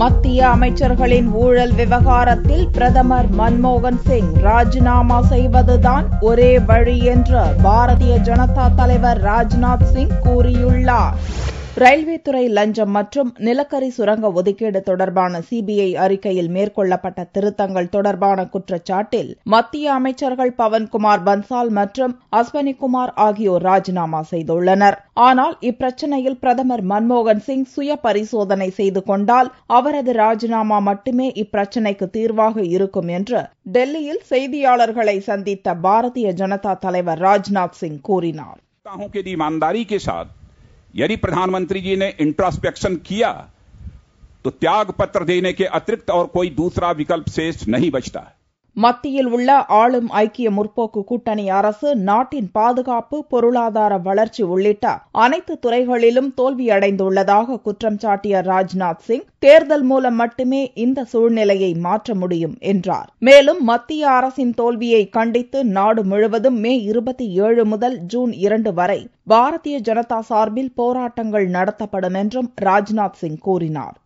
மத்திய அமைச்சர்களின் ஊழல் விவகாரத்தில் பிரதமர் மன்மோகன் சிங் ராஜினாமா செய்வதுதான் ஒரே வழி என்று பாரதிய ஜனதா தலைவர் ராஜ்நாத் சிங் கூறியுள்ளார் ரயில்வே துறை லஞ்சம் மற்றும் நிலக்கரி சுரங்க ஒதுக்கீடு தொடர்பான சிபிஐ அறிக்கையில் மேற்கொள்ளப்பட்ட திருத்தங்கள் தொடர்பான குற்றச்சாட்டில் மத்திய அமைச்சர்கள் பவன்குமார் பன்சால் மற்றும் அஸ்வினிகுமார் ஆகியோர் ராஜினாமா செய்துள்ளனர் ஆனால் இப்பிரச்சினையில் பிரதமர் மன்மோகன் சிங் சுய பரிசோதனை செய்து கொண்டால் அவரது ராஜினாமா மட்டுமே இப்பிரச்சினைக்கு தீர்வாக இருக்கும் என்று டெல்லியில் செய்தியாளர்களை சந்தித்த பாரதிய ஜனதா தலைவர் ராஜ்நாத் சிங் கூறினார் यदि प्रधानमंत्री जी ने इंट्रास्पेक्शन किया तो त्याग पत्र देने के अतिरिक्त और कोई दूसरा विकल्प शेष नहीं बचता மத்தியில் உள்ள ஆளும் ஐக்கிய முற்போக்கு கூட்டணி அரசு நாட்டின் பாதுகாப்பு பொருளாதார வளர்ச்சி உள்ளிட்ட அனைத்து துறைகளிலும் தோல்வியடைந்துள்ளதாக குற்றம் சாட்டிய ராஜ்நாத் சிங் தேர்தல் மூலம் மட்டுமே இந்த சூழ்நிலையை மாற்ற முடியும் என்றார் மேலும் மத்திய அரசின் தோல்வியை கண்டித்து நாடு முழுவதும் மே இருபத்தி ஏழு முதல் ஜூன் இரண்டு வரை பாரதிய ஜனதா சார்பில் போராட்டங்கள் நடத்தப்படும் என்றும் ராஜ்நாத் சிங் கூறினார்